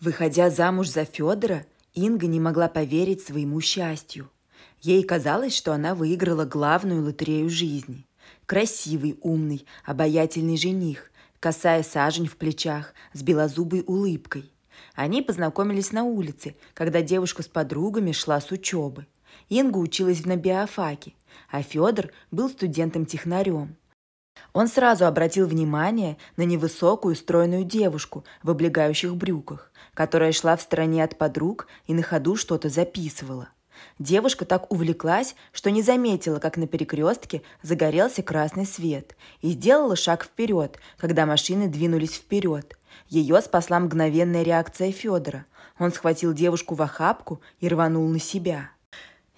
Выходя замуж за Федора, Инга не могла поверить своему счастью. Ей казалось, что она выиграла главную лотерею жизни. Красивый, умный, обаятельный жених, касая сажень в плечах, с белозубой улыбкой. Они познакомились на улице, когда девушка с подругами шла с учебы. Инга училась на биофаке, а Федор был студентом-технарем. Он сразу обратил внимание на невысокую стройную девушку в облегающих брюках, которая шла в стороне от подруг и на ходу что-то записывала. Девушка так увлеклась, что не заметила, как на перекрестке загорелся красный свет и сделала шаг вперед, когда машины двинулись вперед. Ее спасла мгновенная реакция Федора. Он схватил девушку в охапку и рванул на себя –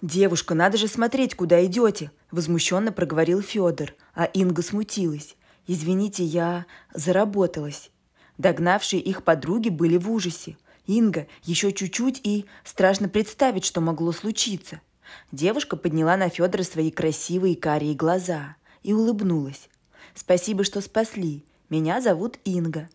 «Девушка, надо же смотреть, куда идете!» – возмущенно проговорил Федор, а Инга смутилась. «Извините, я заработалась». Догнавшие их подруги были в ужасе. Инга еще чуть-чуть и страшно представить, что могло случиться. Девушка подняла на Федора свои красивые карие глаза и улыбнулась. «Спасибо, что спасли. Меня зовут Инга».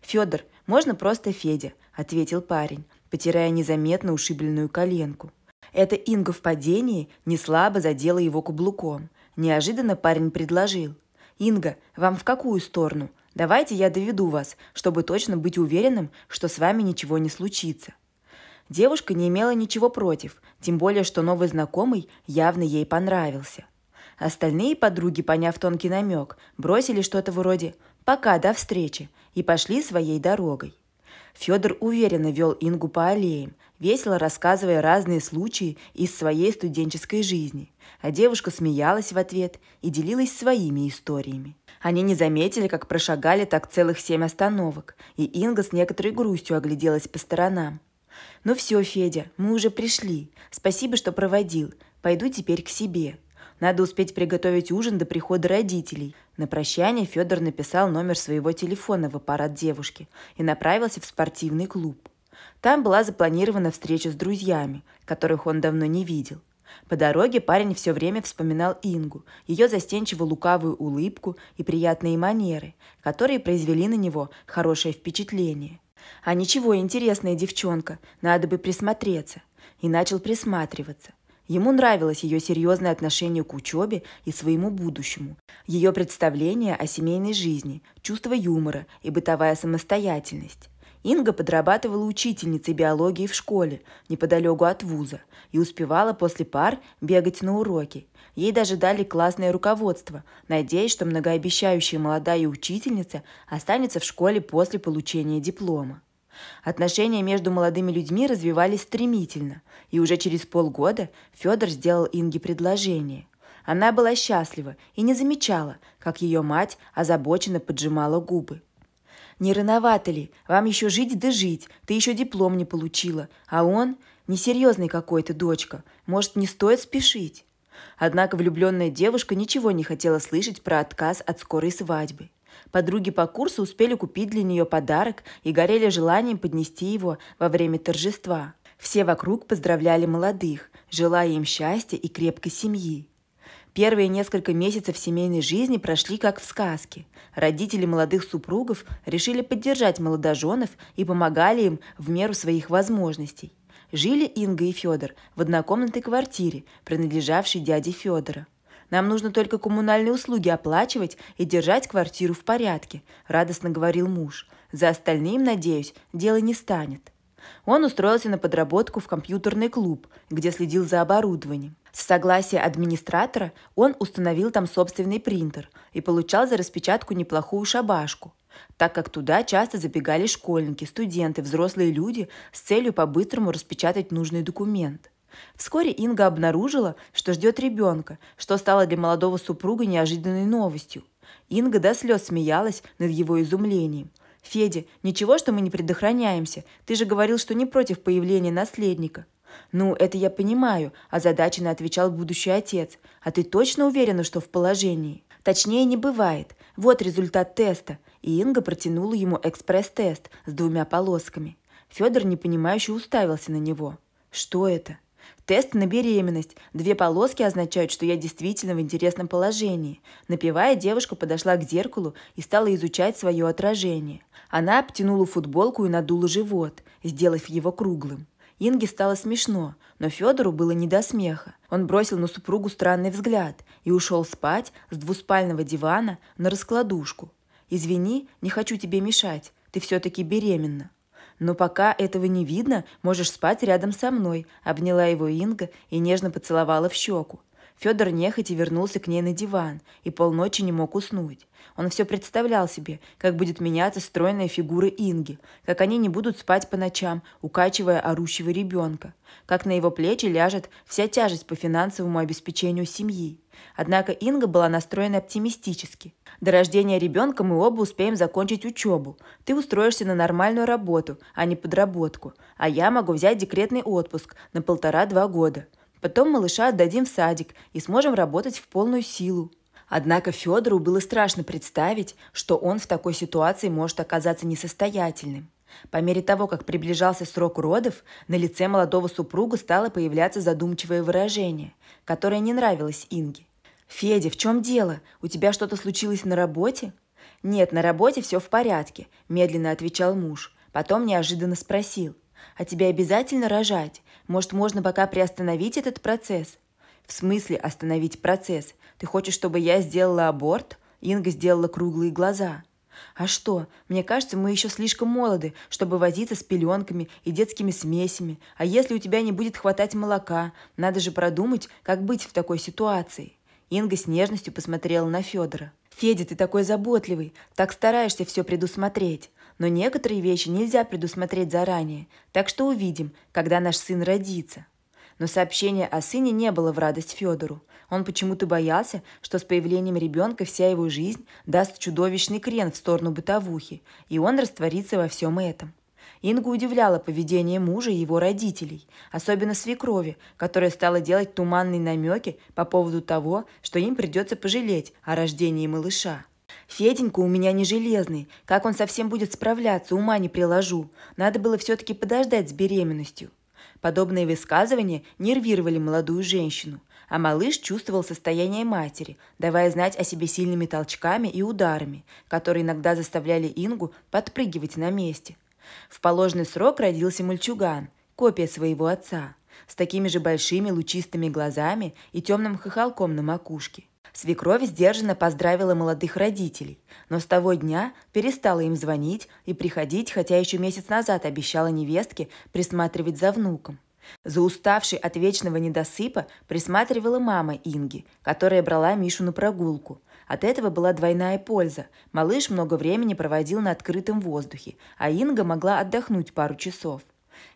«Федор, можно просто Федя», – ответил парень, потирая незаметно ушибленную коленку. Эта Инга в падении не слабо задела его каблуком. Неожиданно парень предложил. «Инга, вам в какую сторону? Давайте я доведу вас, чтобы точно быть уверенным, что с вами ничего не случится». Девушка не имела ничего против, тем более, что новый знакомый явно ей понравился. Остальные подруги, поняв тонкий намек, бросили что-то вроде «пока, до встречи» и пошли своей дорогой. Федор уверенно вел Ингу по аллеям, весело рассказывая разные случаи из своей студенческой жизни. А девушка смеялась в ответ и делилась своими историями. Они не заметили, как прошагали так целых семь остановок, и Инга с некоторой грустью огляделась по сторонам. «Ну все, Федя, мы уже пришли. Спасибо, что проводил. Пойду теперь к себе», надо успеть приготовить ужин до прихода родителей. На прощание Федор написал номер своего телефона в аппарат девушки и направился в спортивный клуб. Там была запланирована встреча с друзьями, которых он давно не видел. По дороге парень все время вспоминал Ингу, ее застенчиво лукавую улыбку и приятные манеры, которые произвели на него хорошее впечатление. А ничего, интересная девчонка, надо бы присмотреться. И начал присматриваться. Ему нравилось ее серьезное отношение к учебе и своему будущему, ее представление о семейной жизни, чувство юмора и бытовая самостоятельность. Инга подрабатывала учительницей биологии в школе, неподалеку от вуза, и успевала после пар бегать на уроки. Ей даже дали классное руководство, надеясь, что многообещающая молодая учительница останется в школе после получения диплома. Отношения между молодыми людьми развивались стремительно, и уже через полгода Федор сделал Инге предложение. Она была счастлива и не замечала, как ее мать озабоченно поджимала губы. «Не рановато ли? Вам еще жить да жить. Ты еще диплом не получила. А он? Несерьезный какой-то, дочка. Может, не стоит спешить?» Однако влюбленная девушка ничего не хотела слышать про отказ от скорой свадьбы. Подруги по курсу успели купить для нее подарок и горели желанием поднести его во время торжества. Все вокруг поздравляли молодых, желая им счастья и крепкой семьи. Первые несколько месяцев семейной жизни прошли как в сказке. Родители молодых супругов решили поддержать молодоженов и помогали им в меру своих возможностей. Жили Инга и Федор в однокомнатной квартире, принадлежавшей дяде Федора – нам нужно только коммунальные услуги оплачивать и держать квартиру в порядке», – радостно говорил муж. «За остальным, надеюсь, дело не станет». Он устроился на подработку в компьютерный клуб, где следил за оборудованием. С согласия администратора он установил там собственный принтер и получал за распечатку неплохую шабашку, так как туда часто забегали школьники, студенты, взрослые люди с целью по-быстрому распечатать нужный документ – Вскоре Инга обнаружила, что ждет ребенка, что стало для молодого супруга неожиданной новостью. Инга до слез смеялась над его изумлением. «Федя, ничего, что мы не предохраняемся. Ты же говорил, что не против появления наследника». «Ну, это я понимаю», – озадаченно отвечал будущий отец. «А ты точно уверена, что в положении?» «Точнее не бывает. Вот результат теста». И Инга протянула ему экспресс-тест с двумя полосками. Федор непонимающе уставился на него. «Что это?» Тест на беременность. Две полоски означают, что я действительно в интересном положении. Напевая, девушка подошла к зеркалу и стала изучать свое отражение. Она обтянула футболку и надула живот, сделав его круглым. Инге стало смешно, но Федору было не до смеха. Он бросил на супругу странный взгляд и ушел спать с двуспального дивана на раскладушку. «Извини, не хочу тебе мешать, ты все-таки беременна». Но пока этого не видно, можешь спать рядом со мной», – обняла его Инга и нежно поцеловала в щеку. Федор нехотя вернулся к ней на диван и полночи не мог уснуть. Он все представлял себе, как будет меняться стройная фигура Инги, как они не будут спать по ночам, укачивая орущего ребенка, как на его плечи ляжет вся тяжесть по финансовому обеспечению семьи. Однако Инга была настроена оптимистически. До рождения ребенка мы оба успеем закончить учебу. Ты устроишься на нормальную работу, а не подработку. А я могу взять декретный отпуск на полтора-два года. Потом малыша отдадим в садик и сможем работать в полную силу. Однако Федору было страшно представить, что он в такой ситуации может оказаться несостоятельным. По мере того, как приближался срок родов, на лице молодого супруга стало появляться задумчивое выражение, которое не нравилось Инге. «Федя, в чем дело? У тебя что-то случилось на работе?» «Нет, на работе все в порядке», – медленно отвечал муж. Потом неожиданно спросил. «А тебе обязательно рожать? Может, можно пока приостановить этот процесс?» «В смысле остановить процесс? Ты хочешь, чтобы я сделала аборт?» Инга сделала круглые глаза. «А что? Мне кажется, мы еще слишком молоды, чтобы возиться с пеленками и детскими смесями. А если у тебя не будет хватать молока? Надо же продумать, как быть в такой ситуации». Инга с нежностью посмотрела на Федора. «Федя, ты такой заботливый, так стараешься все предусмотреть. Но некоторые вещи нельзя предусмотреть заранее, так что увидим, когда наш сын родится». Но сообщение о сыне не было в радость Федору. Он почему-то боялся, что с появлением ребенка вся его жизнь даст чудовищный крен в сторону бытовухи, и он растворится во всем этом. Ингу удивляло поведение мужа и его родителей, особенно свекрови, которая стала делать туманные намеки по поводу того, что им придется пожалеть о рождении малыша. «Феденька у меня не железный. Как он совсем будет справляться, ума не приложу. Надо было все-таки подождать с беременностью». Подобные высказывания нервировали молодую женщину, а малыш чувствовал состояние матери, давая знать о себе сильными толчками и ударами, которые иногда заставляли Ингу подпрыгивать на месте – в положенный срок родился мальчуган, копия своего отца, с такими же большими лучистыми глазами и темным хохолком на макушке. Свекровь сдержанно поздравила молодых родителей, но с того дня перестала им звонить и приходить, хотя еще месяц назад обещала невестке присматривать за внуком. За уставший от вечного недосыпа присматривала мама Инги, которая брала Мишу на прогулку, от этого была двойная польза. Малыш много времени проводил на открытом воздухе, а Инга могла отдохнуть пару часов.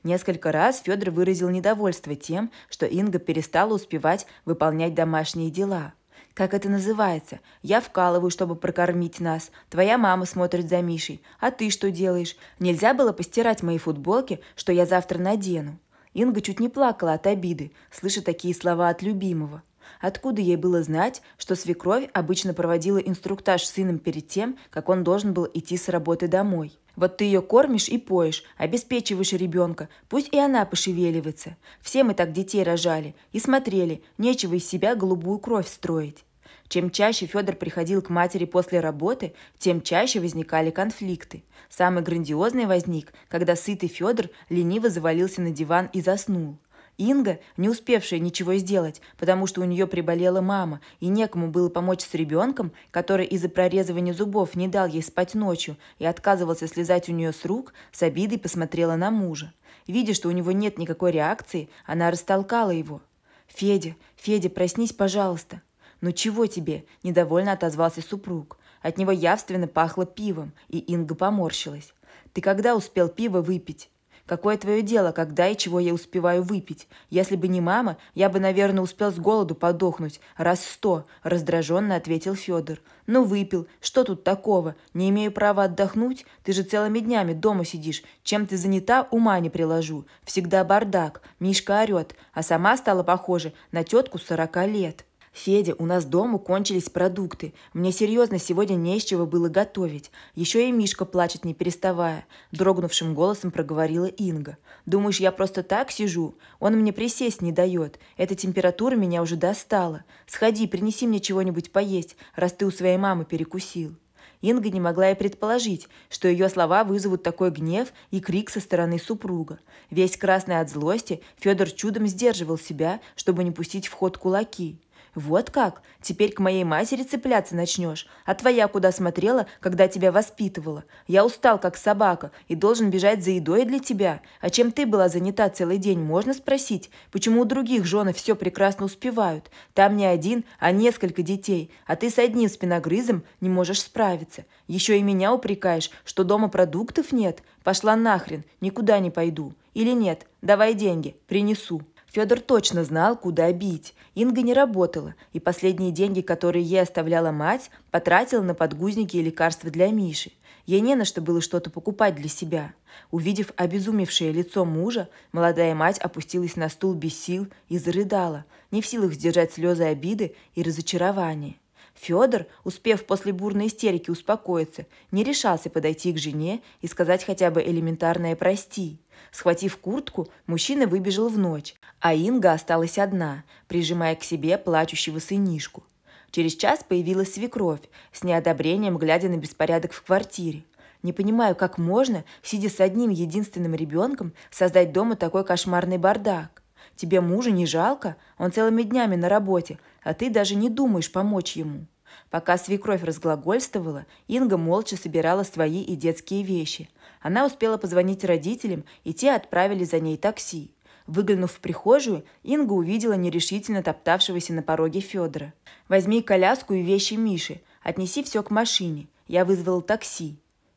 Несколько раз Федор выразил недовольство тем, что Инга перестала успевать выполнять домашние дела. Как это называется? Я вкалываю, чтобы прокормить нас. Твоя мама смотрит за Мишей. А ты что делаешь? Нельзя было постирать мои футболки, что я завтра надену. Инга чуть не плакала от обиды, слыша такие слова от любимого. Откуда ей было знать, что свекровь обычно проводила инструктаж с сыном перед тем, как он должен был идти с работы домой? Вот ты ее кормишь и поешь, обеспечиваешь ребенка, пусть и она пошевеливается. Все мы так детей рожали и смотрели, нечего из себя голубую кровь строить. Чем чаще Федор приходил к матери после работы, тем чаще возникали конфликты. Самый грандиозный возник, когда сытый Федор лениво завалился на диван и заснул. Инга, не успевшая ничего сделать, потому что у нее приболела мама, и некому было помочь с ребенком, который из-за прорезывания зубов не дал ей спать ночью и отказывался слезать у нее с рук, с обидой посмотрела на мужа. Видя, что у него нет никакой реакции, она растолкала его. «Федя, Федя, проснись, пожалуйста!» «Ну чего тебе?» – недовольно отозвался супруг. От него явственно пахло пивом, и Инга поморщилась. «Ты когда успел пиво выпить?» Какое твое дело, когда и чего я успеваю выпить? Если бы не мама, я бы, наверное, успел с голоду подохнуть. Раз сто», – раздраженно ответил Федор. «Ну, выпил. Что тут такого? Не имею права отдохнуть? Ты же целыми днями дома сидишь. Чем ты занята, ума не приложу. Всегда бардак. Мишка орет. А сама стала похожа на тетку сорока лет». «Федя, у нас дома кончились продукты. Мне серьезно сегодня не из чего было готовить. Еще и Мишка плачет, не переставая», – дрогнувшим голосом проговорила Инга. «Думаешь, я просто так сижу? Он мне присесть не дает. Эта температура меня уже достала. Сходи, принеси мне чего-нибудь поесть, раз ты у своей мамы перекусил». Инга не могла и предположить, что ее слова вызовут такой гнев и крик со стороны супруга. Весь красный от злости, Федор чудом сдерживал себя, чтобы не пустить в ход кулаки. «Вот как? Теперь к моей матери цепляться начнешь. А твоя куда смотрела, когда тебя воспитывала? Я устал, как собака, и должен бежать за едой для тебя. А чем ты была занята целый день, можно спросить? Почему у других жены все прекрасно успевают? Там не один, а несколько детей, а ты с одним спиногрызом не можешь справиться. Еще и меня упрекаешь, что дома продуктов нет? Пошла нахрен, никуда не пойду. Или нет, давай деньги, принесу». Федор точно знал, куда бить. Инга не работала, и последние деньги, которые ей оставляла мать, потратила на подгузники и лекарства для Миши. Ей не на что было что-то покупать для себя. Увидев обезумевшее лицо мужа, молодая мать опустилась на стул без сил и зарыдала, не в силах сдержать слезы обиды и разочарования. Федор, успев после бурной истерики успокоиться, не решался подойти к жене и сказать хотя бы элементарное «прости». Схватив куртку, мужчина выбежал в ночь, а Инга осталась одна, прижимая к себе плачущего сынишку. Через час появилась свекровь, с неодобрением глядя на беспорядок в квартире. Не понимаю, как можно, сидя с одним единственным ребенком, создать дома такой кошмарный бардак. Тебе мужа не жалко? Он целыми днями на работе, а ты даже не думаешь помочь ему». Пока свекровь разглагольствовала, Инга молча собирала свои и детские вещи. Она успела позвонить родителям, и те отправили за ней такси. Выглянув в прихожую, Инга увидела нерешительно топтавшегося на пороге Федора. «Возьми коляску и вещи Миши. Отнеси все к машине. Я вызвала такси».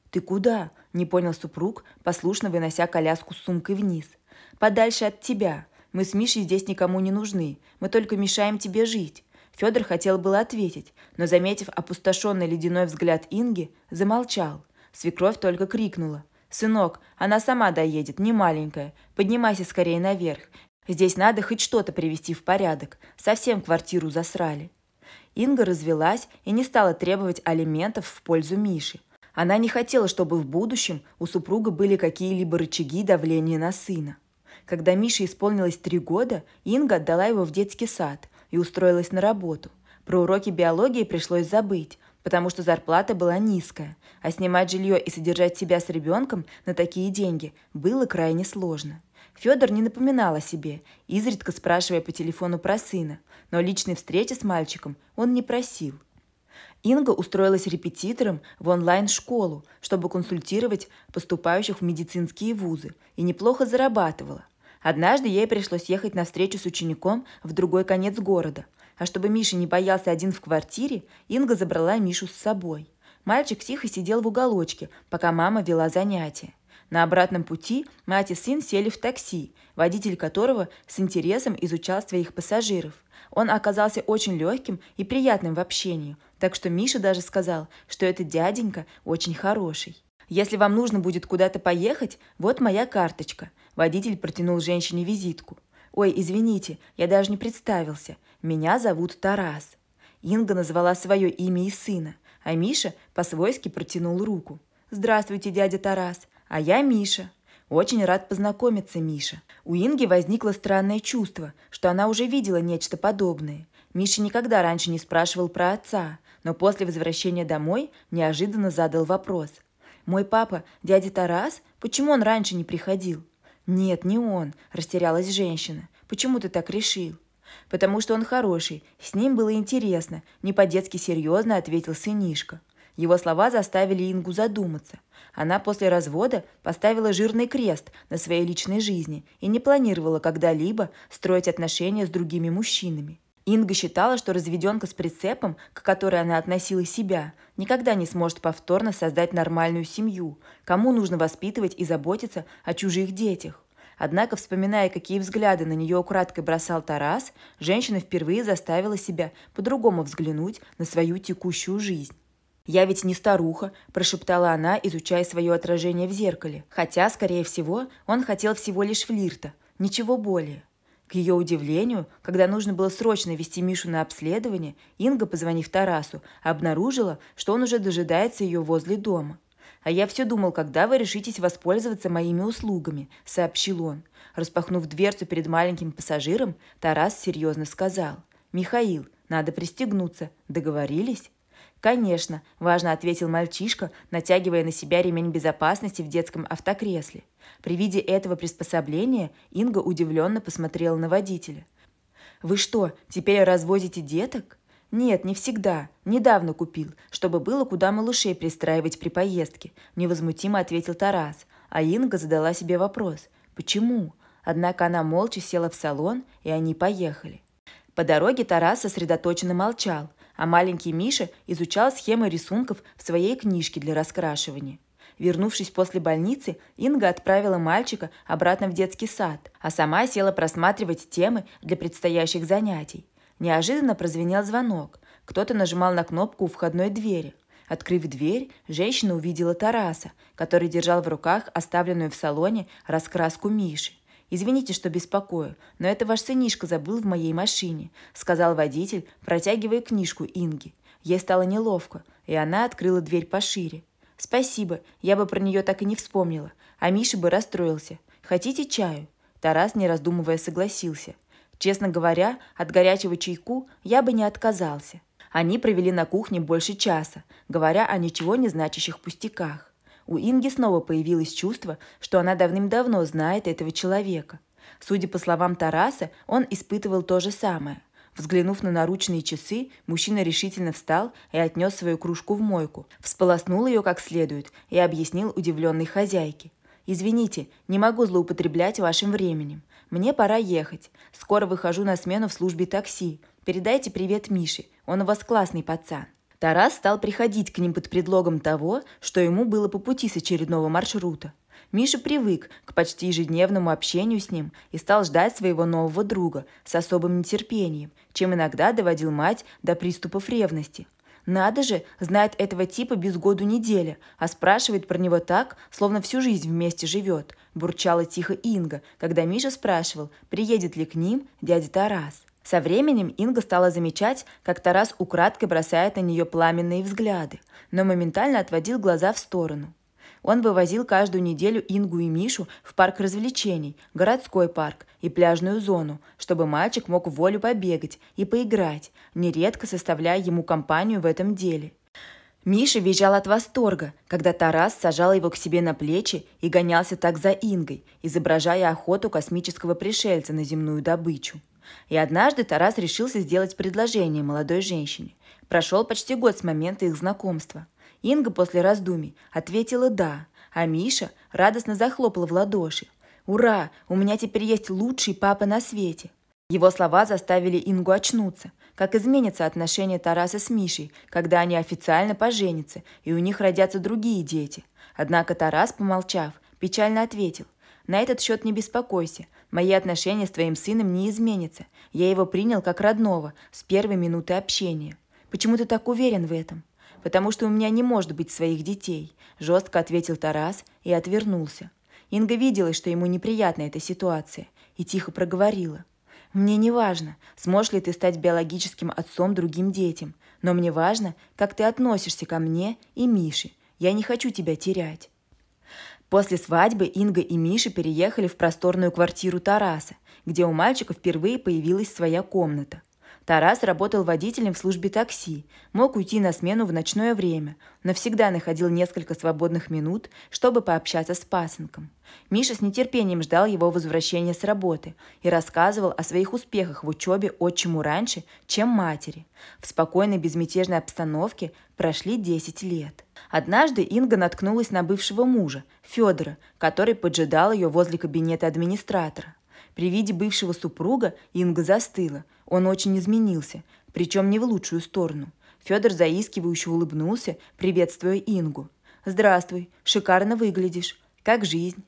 «Ты куда?» – не понял супруг, послушно вынося коляску с сумкой вниз. «Подальше от тебя. Мы с Мишей здесь никому не нужны. Мы только мешаем тебе жить». Федор хотел было ответить, но, заметив опустошенный ледяной взгляд Инги, замолчал. Свекровь только крикнула. «Сынок, она сама доедет, не маленькая. Поднимайся скорее наверх. Здесь надо хоть что-то привести в порядок. Совсем квартиру засрали». Инга развелась и не стала требовать алиментов в пользу Миши. Она не хотела, чтобы в будущем у супруга были какие-либо рычаги давления на сына. Когда Мише исполнилось три года, Инга отдала его в детский сад и устроилась на работу. Про уроки биологии пришлось забыть, потому что зарплата была низкая, а снимать жилье и содержать себя с ребенком на такие деньги было крайне сложно. Федор не напоминал о себе, изредка спрашивая по телефону про сына, но личной встречи с мальчиком он не просил. Инга устроилась репетитором в онлайн-школу, чтобы консультировать поступающих в медицинские вузы, и неплохо зарабатывала. Однажды ей пришлось ехать на встречу с учеником в другой конец города. А чтобы Миша не боялся один в квартире, Инга забрала Мишу с собой. Мальчик тихо сидел в уголочке, пока мама вела занятия. На обратном пути мать и сын сели в такси, водитель которого с интересом изучал своих пассажиров. Он оказался очень легким и приятным в общении, так что Миша даже сказал, что этот дяденька очень хороший. Если вам нужно будет куда-то поехать, вот моя карточка. Водитель протянул женщине визитку. Ой, извините, я даже не представился. Меня зовут Тарас. Инга назвала свое имя и сына, а Миша по-свойски протянул руку. «Здравствуйте, дядя Тарас, а я Миша». «Очень рад познакомиться, Миша». У Инги возникло странное чувство, что она уже видела нечто подобное. Миша никогда раньше не спрашивал про отца, но после возвращения домой неожиданно задал вопрос – мой папа, дядя Тарас? Почему он раньше не приходил? Нет, не он, растерялась женщина. Почему ты так решил? Потому что он хороший, с ним было интересно, не по-детски серьезно ответил сынишка. Его слова заставили Ингу задуматься. Она после развода поставила жирный крест на своей личной жизни и не планировала когда-либо строить отношения с другими мужчинами. Инга считала, что разведенка с прицепом, к которой она относила себя, никогда не сможет повторно создать нормальную семью, кому нужно воспитывать и заботиться о чужих детях. Однако, вспоминая, какие взгляды на нее украдкой бросал Тарас, женщина впервые заставила себя по-другому взглянуть на свою текущую жизнь. «Я ведь не старуха», – прошептала она, изучая свое отражение в зеркале. Хотя, скорее всего, он хотел всего лишь флирта, ничего более. К ее удивлению, когда нужно было срочно вести Мишу на обследование, Инга, позвонив Тарасу, обнаружила, что он уже дожидается ее возле дома. «А я все думал, когда вы решитесь воспользоваться моими услугами», – сообщил он. Распахнув дверцу перед маленьким пассажиром, Тарас серьезно сказал. «Михаил, надо пристегнуться. Договорились?» «Конечно», – важно ответил мальчишка, натягивая на себя ремень безопасности в детском автокресле. При виде этого приспособления Инга удивленно посмотрела на водителя. «Вы что, теперь развозите деток?» «Нет, не всегда. Недавно купил, чтобы было куда малышей пристраивать при поездке», – невозмутимо ответил Тарас. А Инга задала себе вопрос «Почему?». Однако она молча села в салон, и они поехали. По дороге Тарас сосредоточенно молчал, а маленький Миша изучал схемы рисунков в своей книжке для раскрашивания. Вернувшись после больницы, Инга отправила мальчика обратно в детский сад, а сама села просматривать темы для предстоящих занятий. Неожиданно прозвенел звонок. Кто-то нажимал на кнопку у входной двери. Открыв дверь, женщина увидела Тараса, который держал в руках оставленную в салоне раскраску Миши. «Извините, что беспокою, но это ваш сынишка забыл в моей машине», — сказал водитель, протягивая книжку Инги. Ей стало неловко, и она открыла дверь пошире. «Спасибо, я бы про нее так и не вспомнила, а Миша бы расстроился. Хотите чаю?» Тарас, не раздумывая, согласился. Честно говоря, от горячего чайку я бы не отказался. Они провели на кухне больше часа, говоря о ничего не значащих пустяках. У Инги снова появилось чувство, что она давным-давно знает этого человека. Судя по словам Тараса, он испытывал то же самое. Взглянув на наручные часы, мужчина решительно встал и отнес свою кружку в мойку, всполоснул ее как следует и объяснил удивленной хозяйке. «Извините, не могу злоупотреблять вашим временем. Мне пора ехать. Скоро выхожу на смену в службе такси. Передайте привет Мише, он у вас классный пацан». Тарас стал приходить к ним под предлогом того, что ему было по пути с очередного маршрута. Миша привык к почти ежедневному общению с ним и стал ждать своего нового друга с особым нетерпением, чем иногда доводил мать до приступов ревности. Надо же, знает этого типа без году неделя, а спрашивает про него так, словно всю жизнь вместе живет, бурчала тихо Инга, когда Миша спрашивал, приедет ли к ним дядя Тарас. Со временем Инга стала замечать, как Тарас украдкой бросает на нее пламенные взгляды, но моментально отводил глаза в сторону. Он вывозил каждую неделю Ингу и Мишу в парк развлечений, городской парк и пляжную зону, чтобы мальчик мог волю побегать и поиграть, нередко составляя ему компанию в этом деле. Миша визжал от восторга, когда Тарас сажал его к себе на плечи и гонялся так за Ингой, изображая охоту космического пришельца на земную добычу. И однажды Тарас решился сделать предложение молодой женщине. Прошел почти год с момента их знакомства. Инга после раздумий ответила «да», а Миша радостно захлопал в ладоши. «Ура! У меня теперь есть лучший папа на свете!» Его слова заставили Ингу очнуться, как изменится отношение Тараса с Мишей, когда они официально поженятся и у них родятся другие дети. Однако Тарас, помолчав, печально ответил. На этот счет не беспокойся. Мои отношения с твоим сыном не изменятся. Я его принял как родного с первой минуты общения. Почему ты так уверен в этом? Потому что у меня не может быть своих детей, жестко ответил Тарас и отвернулся. Инга видела, что ему неприятна эта ситуация, и тихо проговорила. «Мне не важно, сможешь ли ты стать биологическим отцом другим детям, но мне важно, как ты относишься ко мне и Мише. Я не хочу тебя терять». После свадьбы Инга и Миша переехали в просторную квартиру Тараса, где у мальчика впервые появилась своя комната. Тарас работал водителем в службе такси, мог уйти на смену в ночное время, но всегда находил несколько свободных минут, чтобы пообщаться с пасынком. Миша с нетерпением ждал его возвращения с работы и рассказывал о своих успехах в учебе отчиму раньше, чем матери. В спокойной безмятежной обстановке прошли 10 лет. Однажды Инга наткнулась на бывшего мужа, Федора, который поджидал ее возле кабинета администратора. При виде бывшего супруга Инга застыла. Он очень изменился, причем не в лучшую сторону. Федор заискивающе улыбнулся, приветствуя Ингу. «Здравствуй, шикарно выглядишь. Как жизнь?»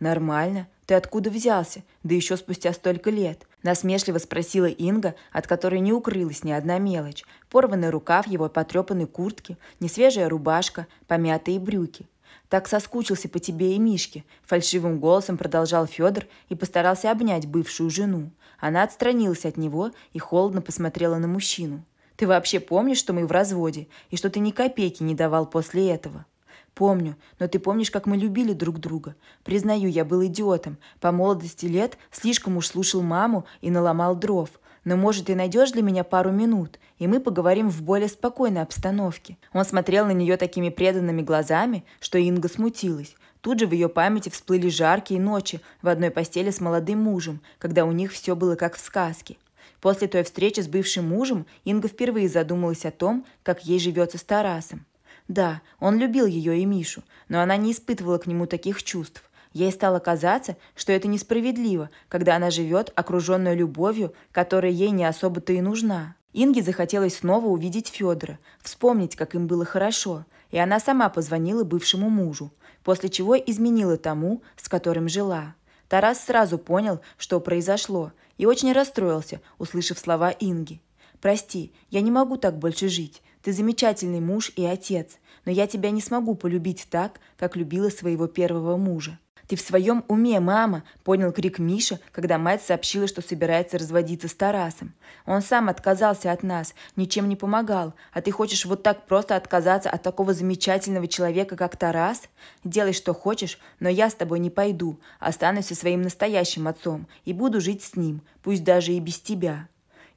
«Нормально. Ты откуда взялся? Да еще спустя столько лет. Насмешливо спросила Инга, от которой не укрылась ни одна мелочь. Порванный рукав его потрепанной куртки, несвежая рубашка, помятые брюки. «Так соскучился по тебе и Мишке», – фальшивым голосом продолжал Федор и постарался обнять бывшую жену. Она отстранилась от него и холодно посмотрела на мужчину. «Ты вообще помнишь, что мы в разводе, и что ты ни копейки не давал после этого?» Помню, но ты помнишь, как мы любили друг друга. Признаю, я был идиотом. По молодости лет слишком уж слушал маму и наломал дров. Но, может, ты найдешь для меня пару минут, и мы поговорим в более спокойной обстановке». Он смотрел на нее такими преданными глазами, что Инга смутилась. Тут же в ее памяти всплыли жаркие ночи в одной постели с молодым мужем, когда у них все было как в сказке. После той встречи с бывшим мужем Инга впервые задумалась о том, как ей живется с Тарасом. Да, он любил ее и Мишу, но она не испытывала к нему таких чувств. Ей стало казаться, что это несправедливо, когда она живет, окруженная любовью, которая ей не особо-то и нужна. Инге захотелось снова увидеть Федора, вспомнить, как им было хорошо, и она сама позвонила бывшему мужу, после чего изменила тому, с которым жила. Тарас сразу понял, что произошло, и очень расстроился, услышав слова Инги. «Прости, я не могу так больше жить. Ты замечательный муж и отец, но я тебя не смогу полюбить так, как любила своего первого мужа. «Ты в своем уме, мама!» – понял крик Миша, когда мать сообщила, что собирается разводиться с Тарасом. «Он сам отказался от нас, ничем не помогал, а ты хочешь вот так просто отказаться от такого замечательного человека, как Тарас? Делай, что хочешь, но я с тобой не пойду, останусь со своим настоящим отцом и буду жить с ним, пусть даже и без тебя».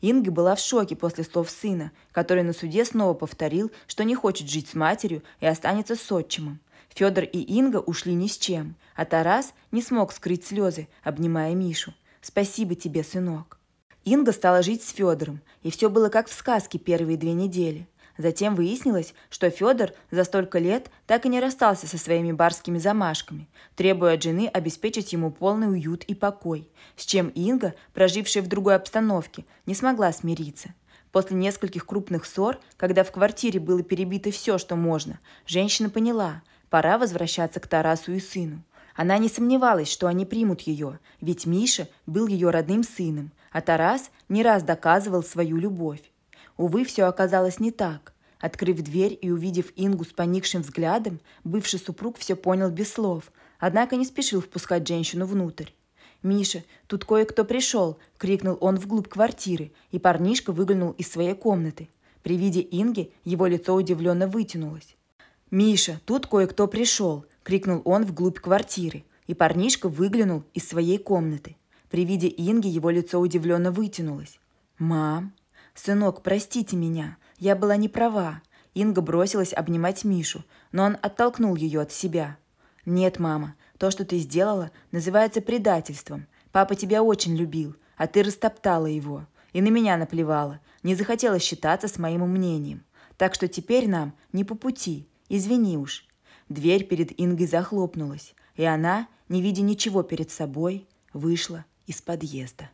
Инга была в шоке после слов сына, который на суде снова повторил, что не хочет жить с матерью и останется с отчимом. Федор и Инга ушли ни с чем, а Тарас не смог скрыть слезы, обнимая Мишу. «Спасибо тебе, сынок». Инга стала жить с Федором, и все было как в сказке первые две недели. Затем выяснилось, что Федор за столько лет так и не расстался со своими барскими замашками, требуя от жены обеспечить ему полный уют и покой, с чем Инга, прожившая в другой обстановке, не смогла смириться. После нескольких крупных ссор, когда в квартире было перебито все, что можно, женщина поняла – пора возвращаться к Тарасу и сыну. Она не сомневалась, что они примут ее, ведь Миша был ее родным сыном, а Тарас не раз доказывал свою любовь. Увы, все оказалось не так. Открыв дверь и увидев Ингу с поникшим взглядом, бывший супруг все понял без слов, однако не спешил впускать женщину внутрь. «Миша, тут кое-кто пришел!» – крикнул он вглубь квартиры, и парнишка выглянул из своей комнаты. При виде Инги его лицо удивленно вытянулось. «Миша, тут кое-кто пришел!» – крикнул он вглубь квартиры, и парнишка выглянул из своей комнаты. При виде Инги его лицо удивленно вытянулось. «Мам!» «Сынок, простите меня. Я была не права». Инга бросилась обнимать Мишу, но он оттолкнул ее от себя. «Нет, мама, то, что ты сделала, называется предательством. Папа тебя очень любил, а ты растоптала его. И на меня наплевала, не захотела считаться с моим мнением. Так что теперь нам не по пути, извини уж». Дверь перед Ингой захлопнулась, и она, не видя ничего перед собой, вышла из подъезда.